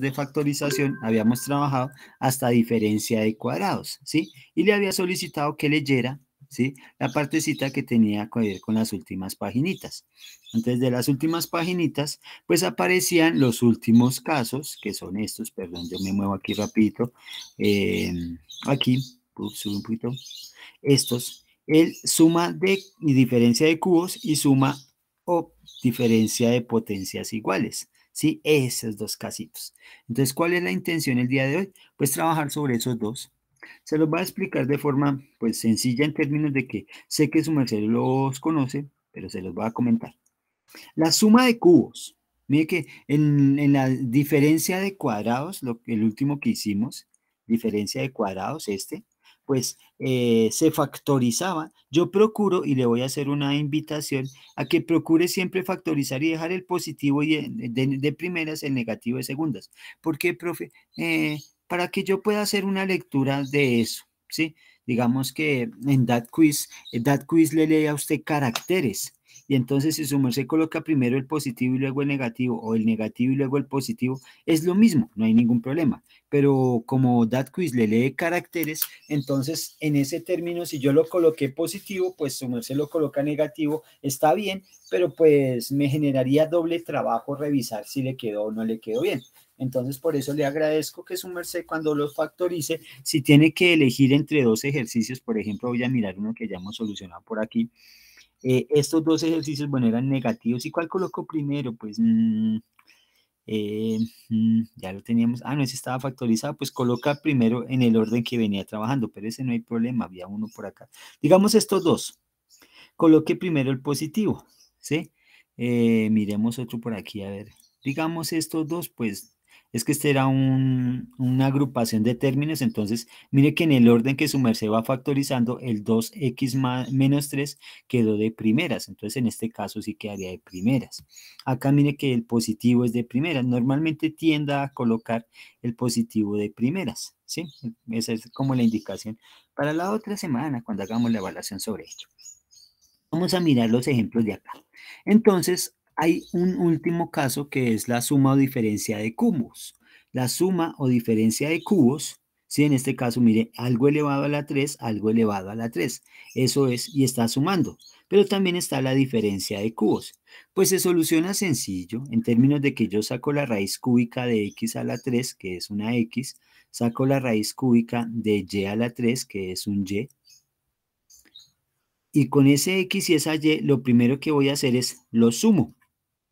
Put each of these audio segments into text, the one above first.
de factorización habíamos trabajado hasta diferencia de cuadrados, ¿sí? Y le había solicitado que leyera, ¿sí? La partecita que tenía que ver con las últimas paginitas. Antes de las últimas paginitas, pues aparecían los últimos casos, que son estos, perdón, yo me muevo aquí rapidito, eh, aquí, sube un poquito, estos, el suma de diferencia de cubos y suma o diferencia de potencias iguales. ¿sí? Esos dos casitos. Entonces, ¿cuál es la intención el día de hoy? Pues trabajar sobre esos dos. Se los voy a explicar de forma, pues, sencilla en términos de que sé que su merced los conoce, pero se los voy a comentar. La suma de cubos. Mire que en, la diferencia de cuadrados, lo, el último que hicimos, diferencia de cuadrados, este, pues eh, se factorizaba. Yo procuro, y le voy a hacer una invitación, a que procure siempre factorizar y dejar el positivo y de, primeras, el negativo de segundas. Porque, profe, eh, para que yo pueda hacer una lectura de eso, ¿sí? Digamos que en that quiz, eh, that quiz le lee a usted caracteres, y entonces si su merced coloca primero el positivo y luego el negativo, o el negativo y luego el positivo, es lo mismo, no hay ningún problema. Pero como DatQuiz le lee caracteres, entonces en ese término, si yo lo coloqué positivo, pues su merced lo coloca negativo, está bien, pero pues me generaría doble trabajo revisar si le quedó o no le quedó bien. Entonces, por eso le agradezco que su merced cuando lo factorice, si tiene que elegir entre dos ejercicios, por ejemplo, voy a mirar uno que ya hemos solucionado por aquí, eh, estos dos ejercicios, bueno, eran negativos. ¿Y cuál colocó primero? Pues mm, eh, mm, ya lo teníamos. Ah, no, ese estaba factorizado. Pues coloca primero en el orden que venía trabajando, pero ese no hay problema. Había uno por acá. Digamos estos dos. Coloque primero el positivo, ¿sí? Eh, miremos otro por aquí, a ver. Digamos estos dos, pues es que este era una agrupación de términos, entonces mire que en el orden que su merced va factorizando, el 2x más, menos 3 quedó de primeras, entonces en este caso sí quedaría de primeras. Acá mire que el positivo es de primeras, normalmente tienda a colocar el positivo de primeras, ¿sí? Esa es como la indicación para la otra semana cuando hagamos la evaluación sobre ello. Vamos a mirar los ejemplos de acá. Entonces, hay un último caso que es la suma o diferencia de cubos. La suma o diferencia de cubos, si en este caso, mire, algo elevado a la 3, algo elevado a la 3. Eso es, y está sumando. Pero también está la diferencia de cubos. Pues se soluciona sencillo, en términos de que yo saco la raíz cúbica de x a la 3, que es una x, saco la raíz cúbica de y a la 3, que es un y, y con ese x y esa y, lo primero que voy a hacer es lo sumo.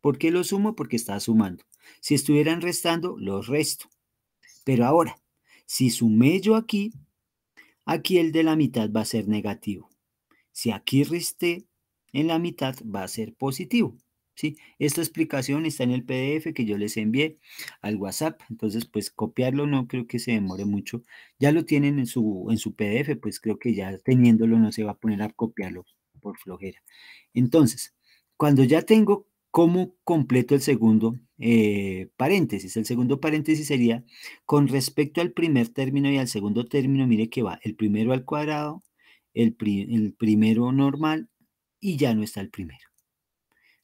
¿Por qué lo sumo? Porque está sumando. Si estuvieran restando, lo resto. Pero ahora, si sumé yo aquí, aquí el de la mitad va a ser negativo. Si aquí resté en la mitad, va a ser positivo. ¿sí? Esta explicación está en el PDF que yo les envié al WhatsApp. Entonces, pues copiarlo no creo que se demore mucho. Ya lo tienen en su, en su PDF, pues creo que ya teniéndolo no se va a poner a copiarlo por flojera. Entonces, cuando ya tengo ¿Cómo completo el segundo eh, paréntesis? El segundo paréntesis sería, con respecto al primer término y al segundo término, mire que va el primero al cuadrado, el, el primero normal y ya no está el primero.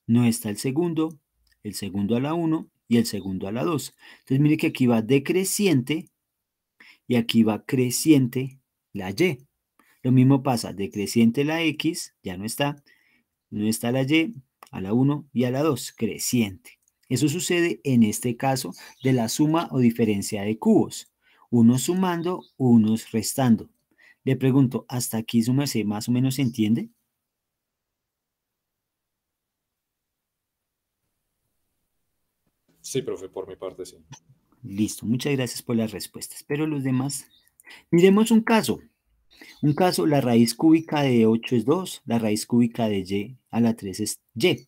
No está el segundo, el segundo a la 1 y el segundo a la 2. Entonces mire que aquí va decreciente y aquí va creciente la Y. Lo mismo pasa, decreciente la X, ya no está, no está la Y, a la 1 y a la 2, creciente. Eso sucede en este caso de la suma o diferencia de cubos, unos sumando, unos restando. Le pregunto, ¿hasta aquí su merced más o menos entiende? Sí, profe, por mi parte sí. Listo, muchas gracias por las respuestas. Pero los demás, miremos un caso. Un caso, la raíz cúbica de 8 es 2, la raíz cúbica de y a la 3 es y.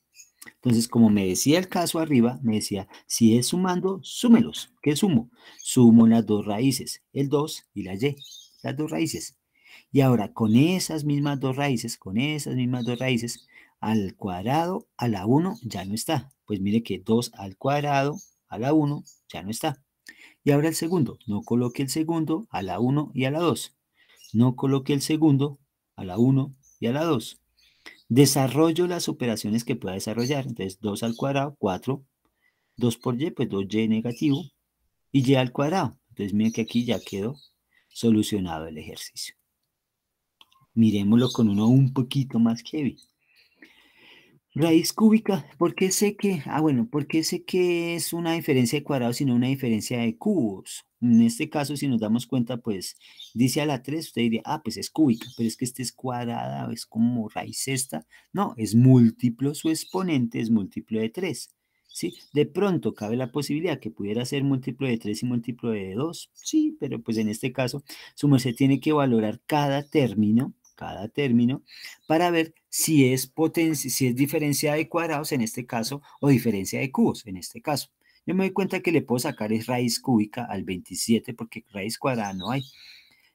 Entonces, como me decía el caso arriba, me decía, si es sumando, súmelos. ¿Qué sumo? Sumo las dos raíces, el 2 y la y, las dos raíces. Y ahora, con esas mismas dos raíces, con esas mismas dos raíces, al cuadrado a la 1 ya no está. Pues mire que 2 al cuadrado a la 1 ya no está. Y ahora el segundo, no coloque el segundo a la 1 y a la 2. No coloque el segundo a la 1 y a la 2. Desarrollo las operaciones que pueda desarrollar. Entonces, 2 al cuadrado, 4. 2 por y, pues 2y negativo. Y y al cuadrado. Entonces, miren que aquí ya quedó solucionado el ejercicio. Miremoslo con uno un poquito más heavy. Raíz cúbica, ¿por qué sé que, ah, bueno, porque sé que es una diferencia de cuadrados y no una diferencia de cubos? En este caso, si nos damos cuenta, pues dice a la 3, usted diría, ah, pues es cúbica, pero es que esta es cuadrada, es como raíz esta. No, es múltiplo, su exponente es múltiplo de 3. ¿Sí? De pronto cabe la posibilidad que pudiera ser múltiplo de 3 y múltiplo de 2, sí, pero pues en este caso su merced tiene que valorar cada término cada término para ver si es, potencia, si es diferencia de cuadrados en este caso o diferencia de cubos en este caso. Yo me doy cuenta que le puedo sacar es raíz cúbica al 27 porque raíz cuadrada no hay.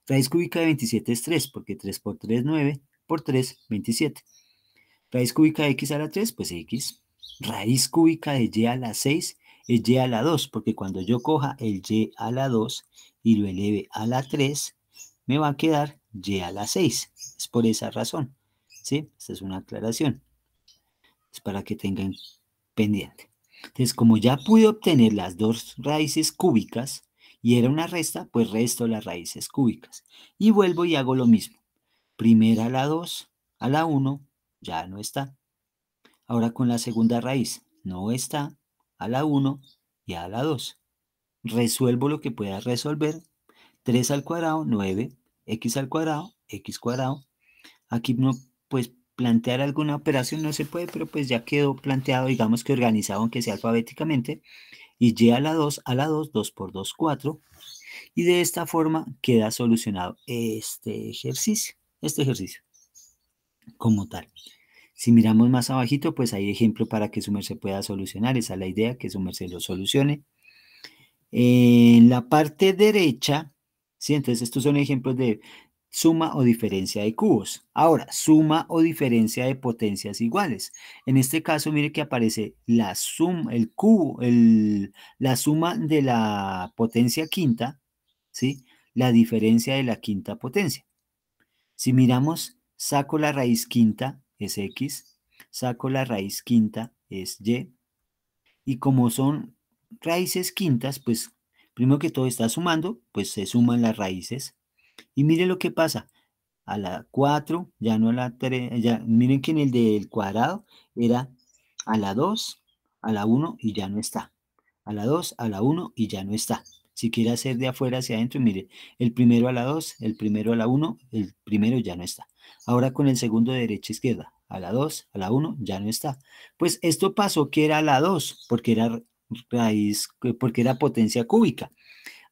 Raíz cúbica de 27 es 3 porque 3 por 3 9 por 3 27. Raíz cúbica de x a la 3 pues x. Raíz cúbica de y a la 6 es y a la 2 porque cuando yo coja el y a la 2 y lo eleve a la 3 me va a quedar y a la 6. Es por esa razón. ¿sí? Esta es una aclaración. Es para que tengan pendiente. Entonces, como ya pude obtener las dos raíces cúbicas y era una resta, pues resto las raíces cúbicas. Y vuelvo y hago lo mismo. Primera a la 2, a la 1, ya no está. Ahora con la segunda raíz, no está, a la 1 y a la 2. Resuelvo lo que pueda resolver. 3 al cuadrado, 9 x al cuadrado, x cuadrado. Aquí no, pues plantear alguna operación no se puede, pero pues ya quedó planteado, digamos que organizado, aunque sea alfabéticamente. Y y a la 2, a la 2, 2 por 2, 4. Y de esta forma queda solucionado este ejercicio, este ejercicio como tal. Si miramos más abajito, pues hay ejemplo para que su merced pueda solucionar. Esa es la idea, que su merced lo solucione. En la parte derecha entonces, estos son ejemplos de suma o diferencia de cubos. Ahora, suma o diferencia de potencias iguales. En este caso, mire que aparece la suma, el cubo, la suma de la potencia quinta, ¿sí? La diferencia de la quinta potencia. Si miramos, saco la raíz quinta, es x, saco la raíz quinta, es y, y como son raíces quintas, pues Primero que todo está sumando, pues se suman las raíces. Y mire lo que pasa. A la 4, ya no a la 3, ya, miren que en el del cuadrado era a la 2, a la 1 y ya no está. A la 2, a la 1 y ya no está. Si quiere hacer de afuera hacia adentro, mire, el primero a la 2, el primero a la 1, el primero ya no está. Ahora con el segundo de derecha izquierda, a la 2, a la 1, ya no está. Pues esto pasó que era a la 2, porque era raíz, eh, porque era potencia cúbica.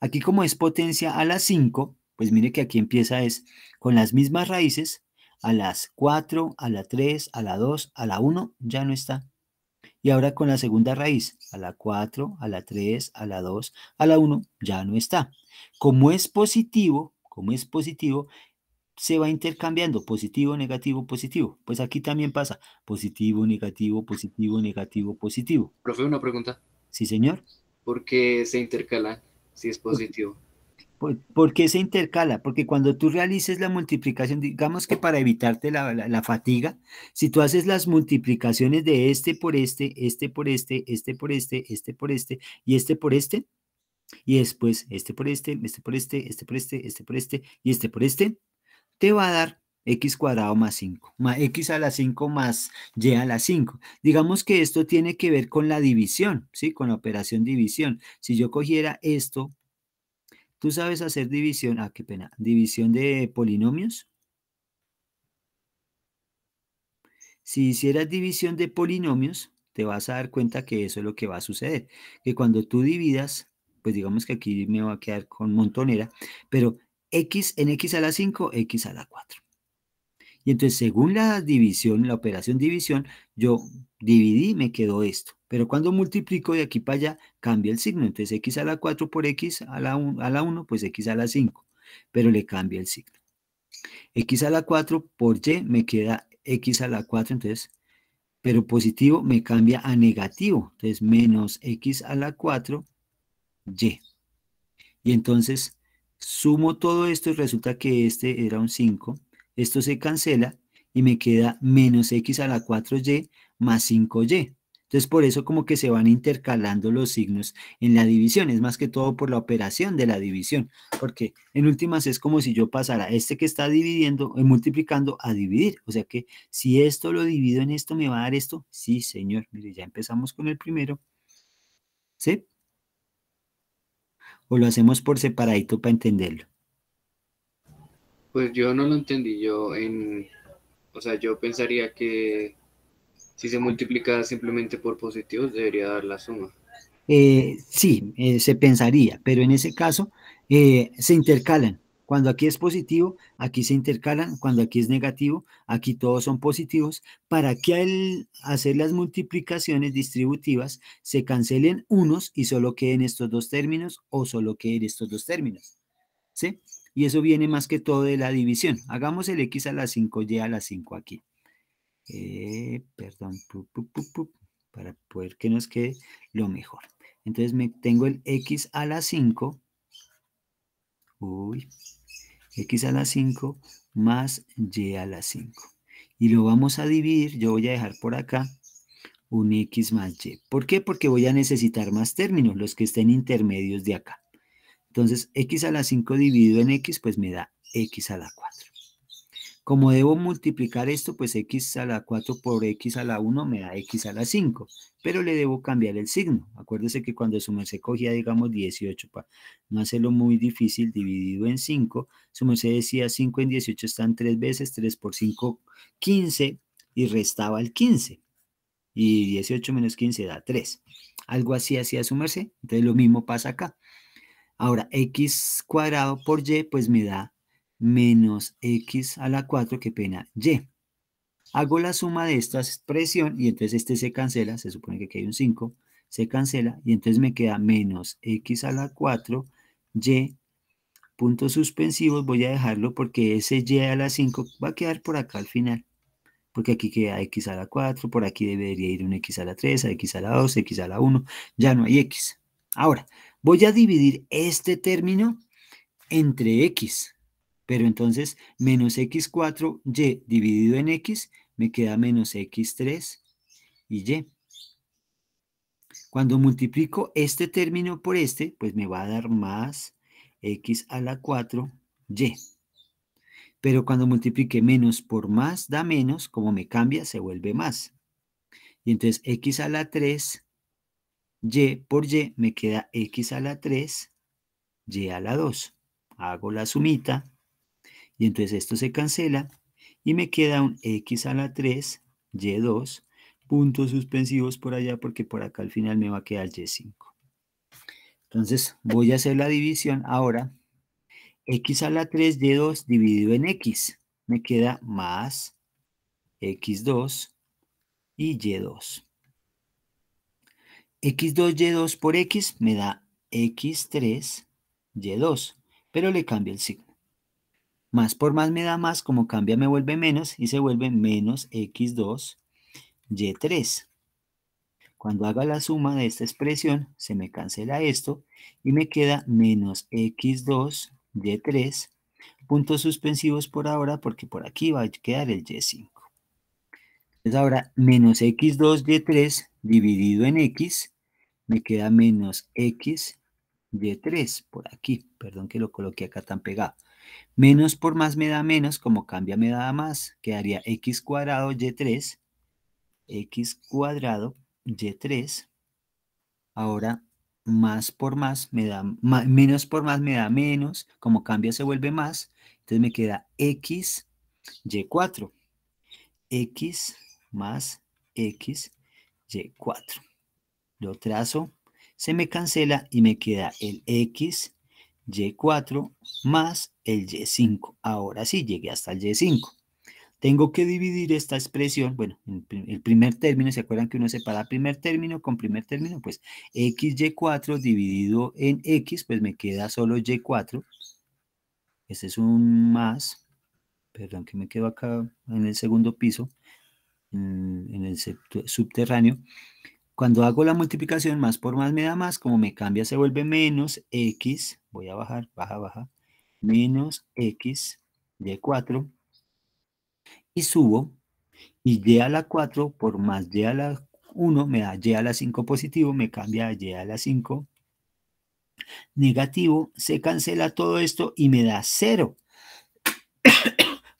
Aquí como es potencia a las 5, pues mire que aquí empieza es con las mismas raíces, a las 4, a la 3, a la 2, a la 1, ya no está. Y ahora con la segunda raíz, a la 4, a la 3, a la 2, a la 1, ya no está. Como es positivo, como es positivo, se va intercambiando positivo, negativo, positivo. Pues aquí también pasa positivo, negativo, positivo, negativo, positivo. Profe, una pregunta. Sí, señor. qué se intercala si es positivo. ¿Por, qué se intercala? Porque cuando tú realices la multiplicación, digamos que para evitarte la, la, fatiga, si tú haces las multiplicaciones de este por este, este por este, este por este, este por este y este por este, y después este por este, este por este, este por este, este por este y este por este, te va a dar x cuadrado más 5, más x a la 5 más y a la 5. Digamos que esto tiene que ver con la división, ¿sí? Con la operación división. Si yo cogiera esto, ¿tú sabes hacer división? Ah, qué pena. ¿División de polinomios? Si hicieras división de polinomios, te vas a dar cuenta que eso es lo que va a suceder. Que cuando tú dividas, pues digamos que aquí me va a quedar con montonera, pero x en x a la 5, x a la 4. Y entonces, según la división, la operación división, yo dividí, me quedó esto. Pero cuando multiplico de aquí para allá, cambia el signo. Entonces, x a la 4 por x a la, 1, a la 1, pues x a la 5. Pero le cambia el signo. x a la 4 por y me queda x a la 4. Entonces, pero positivo me cambia a negativo. Entonces, menos x a la 4, y. Y entonces, sumo todo esto y resulta que este era un 5 esto se cancela y me queda menos x a la 4y más 5y. Entonces, por eso como que se van intercalando los signos en la división. Es más que todo por la operación de la división. Porque en últimas es como si yo pasara este que está dividiendo, eh, multiplicando a dividir. O sea que si esto lo divido en esto, ¿me va a dar esto? Sí, señor. Mire, ya empezamos con el primero. ¿Sí? O lo hacemos por separadito para entenderlo. Pues yo no lo entendí, yo en, o sea, yo pensaría que si se multiplica simplemente por positivos debería dar la suma. Eh, sí, eh, se pensaría, pero en ese caso eh, se intercalan. Cuando aquí es positivo, aquí se intercalan. Cuando aquí es negativo, aquí todos son positivos. Para que al hacer las multiplicaciones distributivas se cancelen unos y solo queden estos dos términos o solo queden estos dos términos. ¿Sí? y eso viene más que todo de la división. Hagamos el x a la 5y a la 5 aquí. Eh, perdón, para poder que nos quede lo mejor. Entonces me tengo el x a la 5, uy, x a la 5 más y a la 5. Y lo vamos a dividir, yo voy a dejar por acá un x más y. ¿Por qué? Porque voy a necesitar más términos, los que estén intermedios de acá. Entonces, x a la 5 dividido en x, pues me da x a la 4. Como debo multiplicar esto, pues x a la 4 por x a la 1 me da x a la 5, pero le debo cambiar el signo. Acuérdese que cuando su merced cogía, digamos, 18, para no hacerlo muy difícil, dividido en 5, su merced decía 5 en 18 están 3 veces, 3 por 5, 15, y restaba el 15. Y 18 menos 15 da 3. Algo así hacía su merced. Entonces lo mismo pasa acá. Ahora, x cuadrado por y, pues me da menos x a la 4, qué pena, y. Hago la suma de esta expresión y entonces este se cancela, se supone que aquí hay un 5, se cancela y entonces me queda menos x a la 4, y, puntos suspensivos, voy a dejarlo porque ese y a la 5 va a quedar por acá al final, porque aquí queda x a la 4, por aquí debería ir un x a la 3, a x a la 2, x a la 1, ya no hay x. Ahora, Voy a dividir este término entre x, pero entonces menos x4y dividido en x me queda menos x3 y y. Cuando multiplico este término por este, pues me va a dar más x a la 4y. Pero cuando multiplique menos por más, da menos, como me cambia, se vuelve más. Y entonces x a la 3 y por Y me queda X a la 3, Y a la 2. Hago la sumita y entonces esto se cancela y me queda un X a la 3, Y2, puntos suspensivos por allá porque por acá al final me va a quedar Y5. Entonces voy a hacer la división ahora. X a la 3, Y2 dividido en X. Me queda más X2 y Y2. X2Y2 por X me da X3Y2, pero le cambio el signo. Más por más me da más, como cambia me vuelve menos y se vuelve menos X2Y3. Cuando haga la suma de esta expresión, se me cancela esto y me queda menos X2Y3, puntos suspensivos por ahora porque por aquí va a quedar el Y5. Entonces ahora menos x2y3 dividido en x me queda menos x de 3 por aquí. Perdón que lo coloqué acá tan pegado. Menos por más me da menos, como cambia me da más. Quedaría x cuadrado y3, x cuadrado y3. Ahora más por más me da, menos por más me da menos, como cambia se vuelve más. Entonces me queda x y4, x más x, y4. Lo trazo, se me cancela y me queda el x, y4 más el y5. Ahora sí, llegué hasta el y5. Tengo que dividir esta expresión, bueno, el primer término, ¿se acuerdan que uno separa primer término con primer término? Pues xy4 dividido en x, pues me queda solo y4. Este es un más, perdón que me quedo acá en el segundo piso en, el subterráneo. Cuando hago la multiplicación, más por más me da más, como me cambia se vuelve menos x, voy a bajar, baja, baja, menos x de 4, y subo, y de a la 4 por más de a la 1 me da y a la 5 positivo, me cambia y a la 5 negativo, se cancela todo esto y me da 0.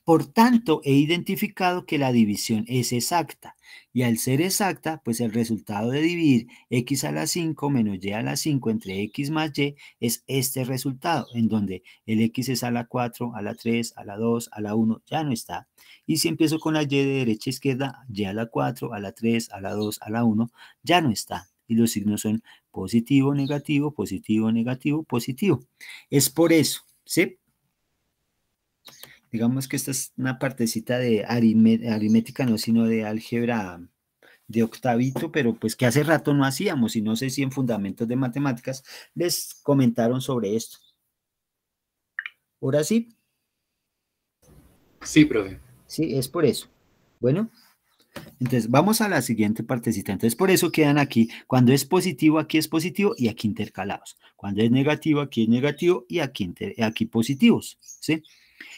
Por tanto, he identificado que la división es exacta. Y al ser exacta, pues el resultado de dividir x a la 5 menos y a la 5 entre x más y es este resultado, en donde el x es a la 4, a la 3, a la 2, a la 1, ya no está. Y si empiezo con la y de derecha a izquierda, y a la 4, a la 3, a la 2, a la 1, ya no está. Y los signos son positivo, negativo, positivo, negativo, positivo. Es por eso, ¿sí? digamos que esta es una partecita de aritmética, no, sino de álgebra de octavito, pero pues que hace rato no hacíamos y no sé si en fundamentos de matemáticas les comentaron sobre esto. Ahora sí. Sí, profe. Sí, es por eso. Bueno, entonces vamos a la siguiente partecita. Entonces por eso quedan aquí, cuando es positivo, aquí es positivo y aquí intercalados. Cuando es negativo, aquí es negativo y aquí, aquí positivos. ¿sí?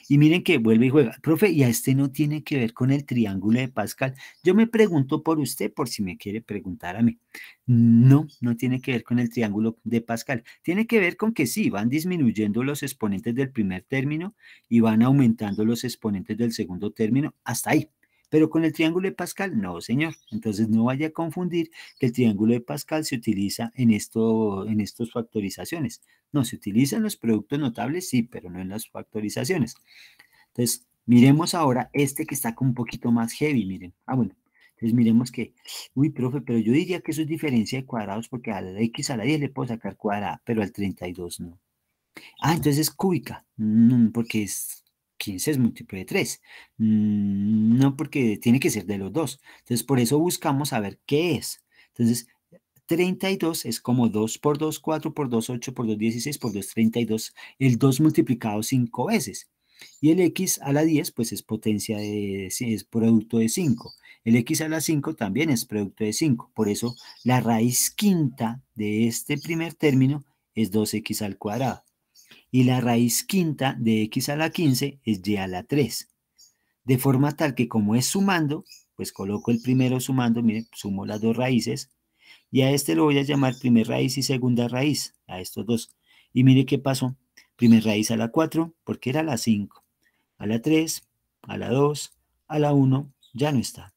Y miren que vuelve y juega. Profe, y a este no tiene que ver con el triángulo de Pascal. Yo me pregunto por usted, por si me quiere preguntar a mí. No, no tiene que ver con el triángulo de Pascal. Tiene que ver con que sí, van disminuyendo los exponentes del primer término y van aumentando los exponentes del segundo término hasta ahí. Pero con el triángulo de Pascal, no, señor. Entonces no vaya a confundir que el triángulo de Pascal se utiliza en, esto, en estas factorizaciones. No, se utiliza en los productos notables, sí, pero no en las factorizaciones. Entonces, miremos ahora este que está con un poquito más heavy, miren. Ah, bueno. Entonces miremos que, uy, profe, pero yo diría que eso es diferencia de cuadrados porque a la X a la 10 le puedo sacar cuadrada, pero al 32 no. Ah, entonces es cúbica, mm, porque es 15 es múltiplo de 3. Mm, no, porque tiene que ser de los dos. Entonces, por eso buscamos saber qué es. Entonces, 32 es como 2 por 2, 4 por 2, 8 por 2, 16 por 2, 32. El 2 multiplicado 5 veces. Y el x a la 10, pues es potencia de, es producto de 5. El x a la 5 también es producto de 5. Por eso, la raíz quinta de este primer término es 2x al cuadrado y la raíz quinta de x a la 15 es y a la 3. De forma tal que como es sumando, pues coloco el primero sumando, mire, sumo las dos raíces, y a este lo voy a llamar primer raíz y segunda raíz, a estos dos. Y mire qué pasó, primer raíz a la 4, porque era la 5, a la 3, a la 2, a la 1, ya no está.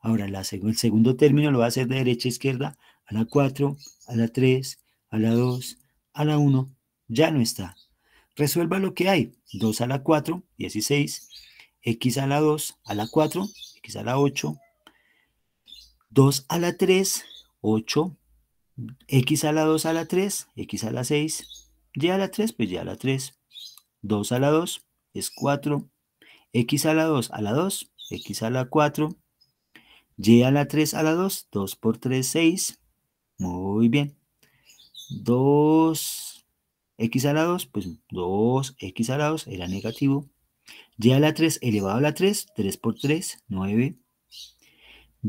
Ahora la el segundo término lo va a hacer de derecha a izquierda, a la 4, a la 3, a la 2, a la 1, ya no está. Resuelva lo que hay. 2 a la 4, 16. X a la 2, a la 4, X a la 8. 2 a la 3, 8. X a la 2 a la 3, X a la 6. Y a la 3, pues ya a la 3. 2 a la 2 es 4. X a la 2 a la 2, X a la 4. Y a la 3 a la 2, 2 por 3, 6. Muy bien. 2 x a la 2, pues 2x a la 2 era negativo. y a la 3 elevado a la 3, 3 por 3, 9.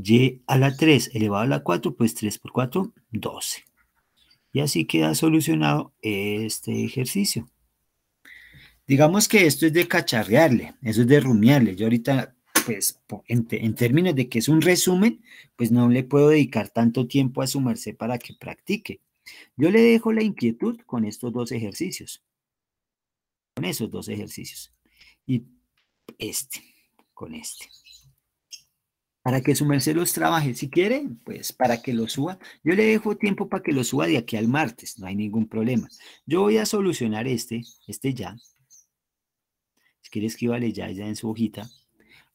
y a la 3 elevado a la 4, pues 3 por 4, 12. Y así queda solucionado este ejercicio. Digamos que esto es de cacharrearle, eso es de rumiarle. Yo ahorita, pues, en, en términos de que es un resumen, pues no le puedo dedicar tanto tiempo a sumarse para que practique. Yo le dejo la inquietud con estos dos ejercicios. Con esos dos ejercicios. Y este, con este. Para que su merced los trabaje, si quiere, pues para que lo suba. Yo le dejo tiempo para que lo suba de aquí al martes, no hay ningún problema. Yo voy a solucionar este, este ya. Si quiere, escríbale ya, ya en su hojita.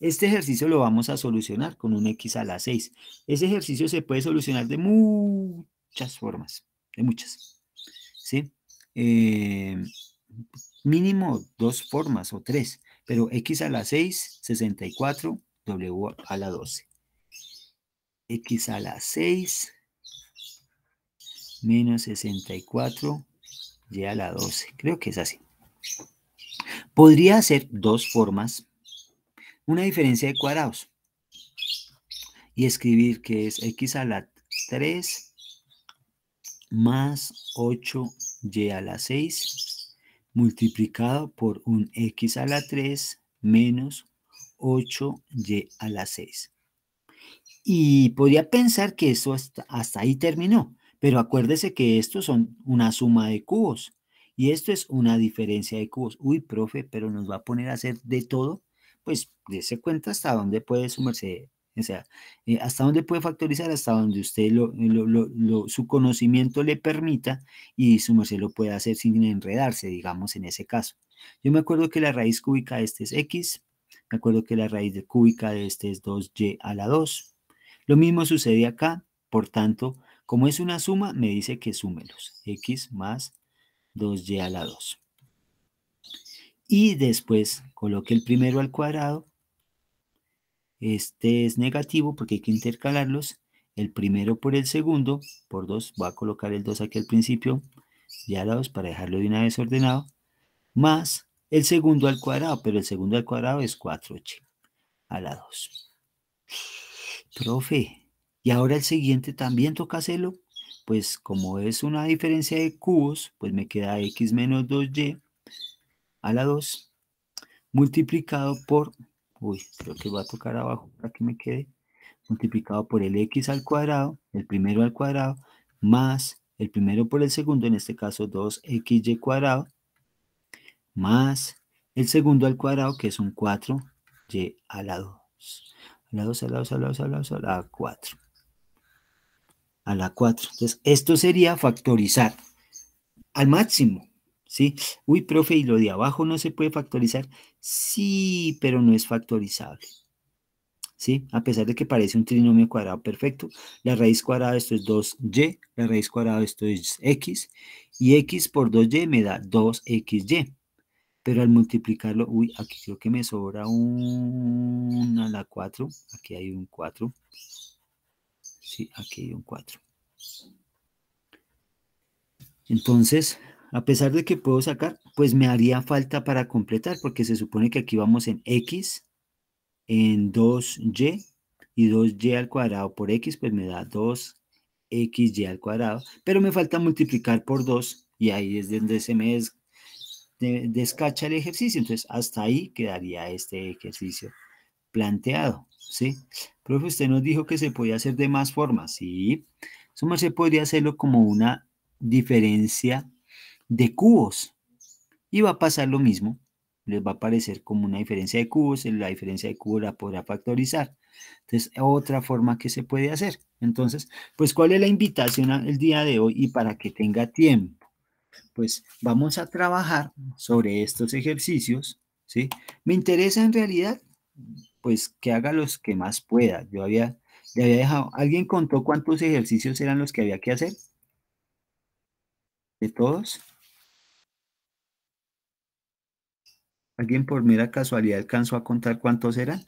Este ejercicio lo vamos a solucionar con un X a la 6. Ese ejercicio se puede solucionar de muchas formas. Hay muchas. ¿Sí? Eh, mínimo dos formas o tres, pero x a la 6, 64, w a la 12. x a la 6 menos 64, y a la 12. Creo que es así. Podría ser dos formas, una diferencia de cuadrados, y escribir que es x a la 3 más 8y a la 6 multiplicado por un x a la 3 menos 8y a la 6. Y podría pensar que esto hasta, ahí terminó, pero acuérdese que estos son una suma de cubos y esto es una diferencia de cubos. Uy, profe, pero nos va a poner a hacer de todo. Pues dése cuenta hasta dónde puede sumarse o sea, eh, hasta dónde puede factorizar, hasta donde usted lo, su conocimiento le permita y su se lo puede hacer sin enredarse, digamos, en ese caso. Yo me acuerdo que la raíz cúbica de este es x, me acuerdo que la raíz cúbica de este es 2y a la 2. Lo mismo sucede acá, por tanto, como es una suma, me dice que súmelos, x más 2y a la 2. Y después coloque el primero al cuadrado este es negativo porque hay que intercalarlos. El primero por el segundo, por 2, voy a colocar el 2 aquí al principio, ya la 2 para dejarlo de una vez ordenado, más el segundo al cuadrado, pero el segundo al cuadrado es 4h a la 2. Profe, y ahora el siguiente también toca hacerlo. Pues como es una diferencia de cubos, pues me queda x menos 2y a la 2 multiplicado por uy, creo que va a tocar abajo para que me quede, multiplicado por el x al cuadrado, el primero al cuadrado, más el primero por el segundo, en este caso 2xy cuadrado, más el segundo al cuadrado, que es un 4y a la 2. A la 2, a la 2, a la 2, a la 2, a la 4. A la 4. Entonces, esto sería factorizar al máximo. ¿sí? Uy, profe, ¿y lo de abajo no se puede factorizar? Sí, pero no es factorizable. ¿Sí? A pesar de que parece un trinomio cuadrado perfecto, la raíz cuadrada de esto es 2y, la raíz cuadrada de esto es x, y x por 2y me da 2xy. Pero al multiplicarlo, uy, aquí creo que me sobra un a la 4, aquí hay un 4, sí, aquí hay un 4. Entonces, a pesar de que puedo sacar, pues me haría falta para completar, porque se supone que aquí vamos en x, en 2y, y 2y al cuadrado por x, pues me da 2xy al cuadrado, pero me falta multiplicar por 2, y ahí es donde se me descacha el ejercicio. Entonces, hasta ahí quedaría este ejercicio planteado, ¿sí? Profe, usted nos dijo que se podía hacer de más formas, ¿sí? Sumarse se podría hacerlo como una diferencia de cubos. Y va a pasar lo mismo, les va a aparecer como una diferencia de cubos, la diferencia de cubos la podrá factorizar. Entonces, otra forma que se puede hacer. Entonces, pues, ¿cuál es la invitación el día de hoy y para que tenga tiempo? Pues vamos a trabajar sobre estos ejercicios, ¿sí? Me interesa en realidad, pues, que haga los que más pueda. Yo había, le había dejado, ¿alguien contó cuántos ejercicios eran los que había que hacer? ¿De todos? ¿Alguien por mera casualidad alcanzó a contar cuántos eran?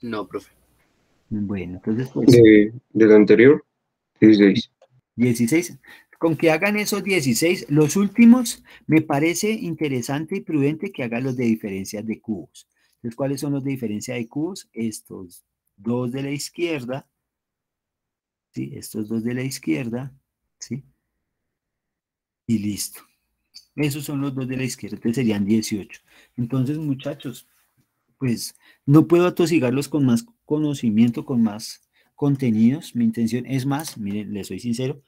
No, profe. Bueno, entonces pues, De, del anterior, 16. 16. Con que hagan esos 16, los últimos me parece interesante y prudente que hagan los de diferencia de cubos. Entonces, ¿cuáles son los de diferencia de cubos? Estos dos de la izquierda, ¿sí? Estos dos de la izquierda, ¿sí? Y listo. Esos son los dos de la izquierda, entonces serían 18. Entonces, muchachos, pues no puedo atosigarlos con más conocimiento, con más contenidos. Mi intención es más, miren, les soy sincero,